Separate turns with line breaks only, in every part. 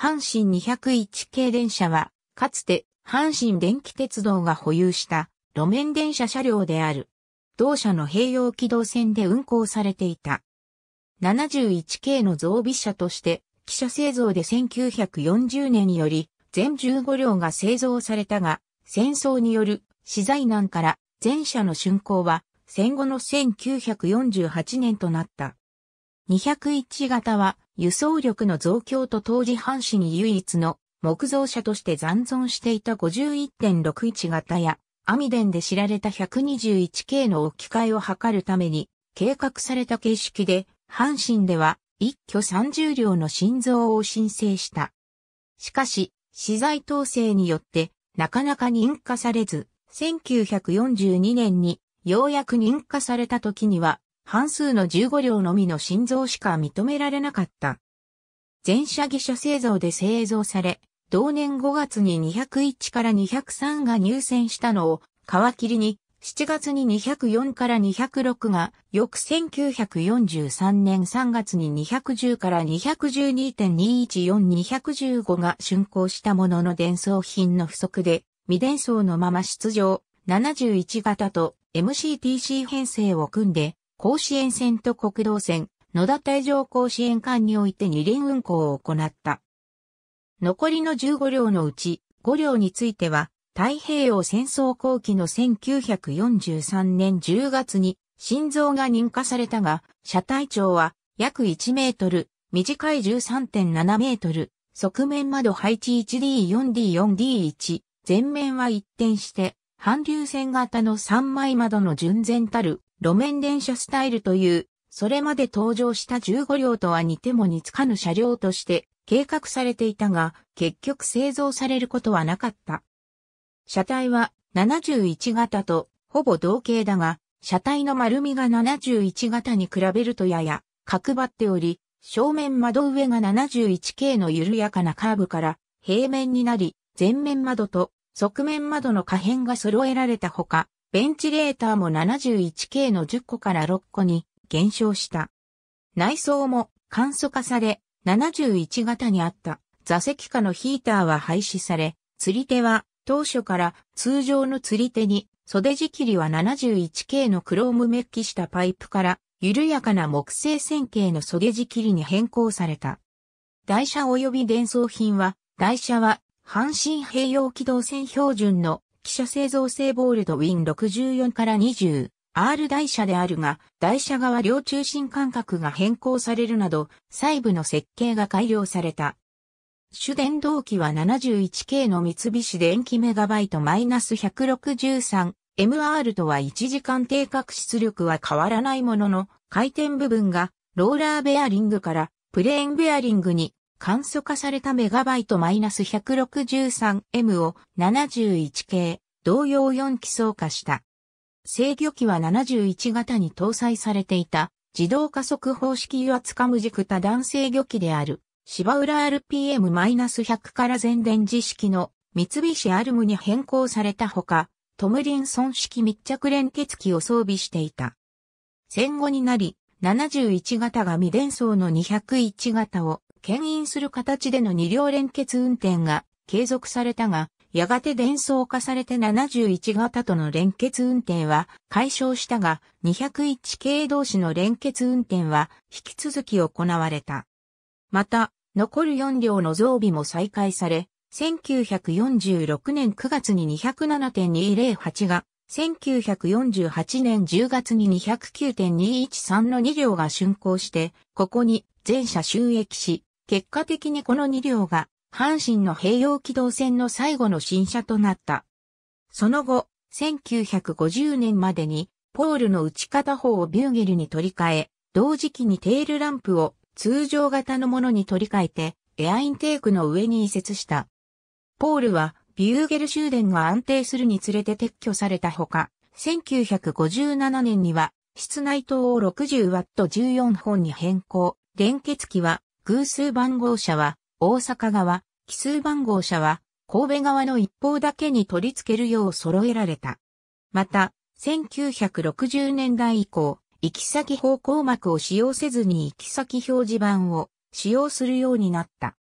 阪神201系電車は、かつて阪神電気鉄道が保有した路面電車車両である。同社の併用軌道線で運行されていた。71系の増備車として、汽車製造で1940年より全15両が製造されたが、戦争による資材難から全車の竣工は戦後の1948年となった。201型は輸送力の増強と当時阪神唯一の木造車として残存していた51.61型や、アミデンで知られた121系の置き換えを図るために、計画された形式で、阪神では一挙30両の新造を申請した。しかし、資材統制によって、なかなか認可されず、1942年にようやく認可された時には、半数の15両のみの心臓しか認められなかった。全車技者製造で製造され、同年5月に201から203が入選したのを皮切りに、7月に204から206が、翌1943年3月に210から212.214215が竣工したものの伝送品の不足で、未伝送のまま出場、71型と MCTC 編成を組んで、甲子園線と国道線、野田大城甲子園間において二連運行を行った。残りの15両のうち5両については、太平洋戦争後期の1943年10月に心臓が認可されたが、車体長は約1メートル、短い13.7メートル、側面窓配置 1D4D4D1、前面は一転して、反流線型の3枚窓の純然たる路面電車スタイルという、それまで登場した15両とは似ても似つかぬ車両として計画されていたが、結局製造されることはなかった。車体は71型とほぼ同型だが、車体の丸みが71型に比べるとやや角張っており、正面窓上が 71K の緩やかなカーブから平面になり、前面窓と側面窓の可変が揃えられたほか、ベンチレーターも 71K の10個から6個に減少した。内装も簡素化され、71型にあった座席下のヒーターは廃止され、釣り手は当初から通常の釣り手に袖仕切りは 71K のクロームメッキしたパイプから緩やかな木製線形の袖仕切りに変更された。台車及び伝送品は、台車は阪神併用軌道線標準の汽車製造製ボールドウィン64から20、R 台車であるが、台車側両中心間隔が変更されるなど、細部の設計が改良された。主電動機は 71K の三菱電機メガバイトマイナス 163MR とは1時間定格出力は変わらないものの、回転部分がローラーベアリングからプレーンベアリングに簡素化されたメガバイト -163M を 71K 同様4機装化した。制御機は71型に搭載されていた自動加速方式油圧カム軸多段制御機である芝浦 RPM-100 から前電磁式の三菱アルムに変更されたほか、トムリンソン式密着連結機を装備していた。戦後になり、71型が未伝送の201型を牽引する形での二両連結運転が継続されたが、やがて伝送化されて71型との連結運転は解消したが、201系同士の連結運転は引き続き行われた。また、残る4両の増備も再開され、1946年9月に207.208が、1948年10月に209.213の2両が竣工して、ここに全車収益し、結果的にこの2両が、阪神の併用軌道船の最後の新車となった。その後、1950年までに、ポールの打ち片方をビューゲルに取り替え、同時期にテールランプを通常型のものに取り替えて、エアインテークの上に移設した。ポールは、ビューゲル終電が安定するにつれて撤去されたほか、1957年には、室内灯を6 0ト1 4本に変更、連結機は偶数番号車は大阪側、奇数番号車は神戸側の一方だけに取り付けるよう揃えられた。また、1960年代以降、行き先方向幕を使用せずに行き先表示板を使用するようになった。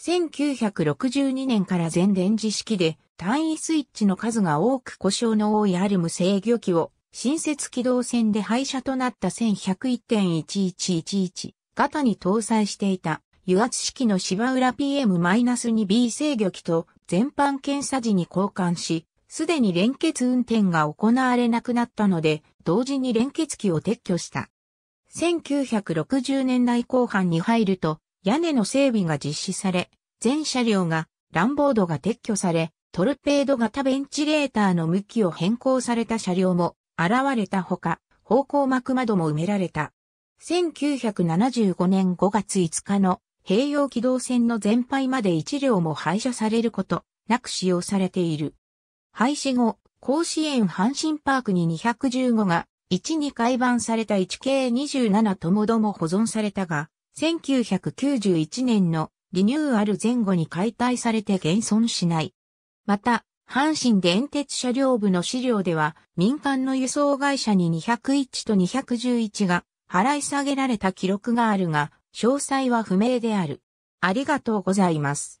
1962年から全電磁式で単位スイッチの数が多く故障の多いアルム制御機を新設機動線で廃車となった1101.1111型に搭載していた油圧式の芝浦 PM-2B 制御機と全般検査時に交換し、すでに連結運転が行われなくなったので、同時に連結機を撤去した。1960年代後半に入ると、屋根の整備が実施され、全車両が、ランボードが撤去され、トルペード型ベンチレーターの向きを変更された車両も現れたほか、方向幕窓も埋められた。1975年5月5日の併用機動線の全廃まで1両も廃車されることなく使用されている。廃止後、甲子園阪神パークに215が1に改版された 1K27 ともども保存されたが、1991年のリニューアル前後に解体されて現存しない。また、阪神電鉄車両部の資料では、民間の輸送会社に201と211が払い下げられた記録があるが、詳細は不明である。ありがとうございます。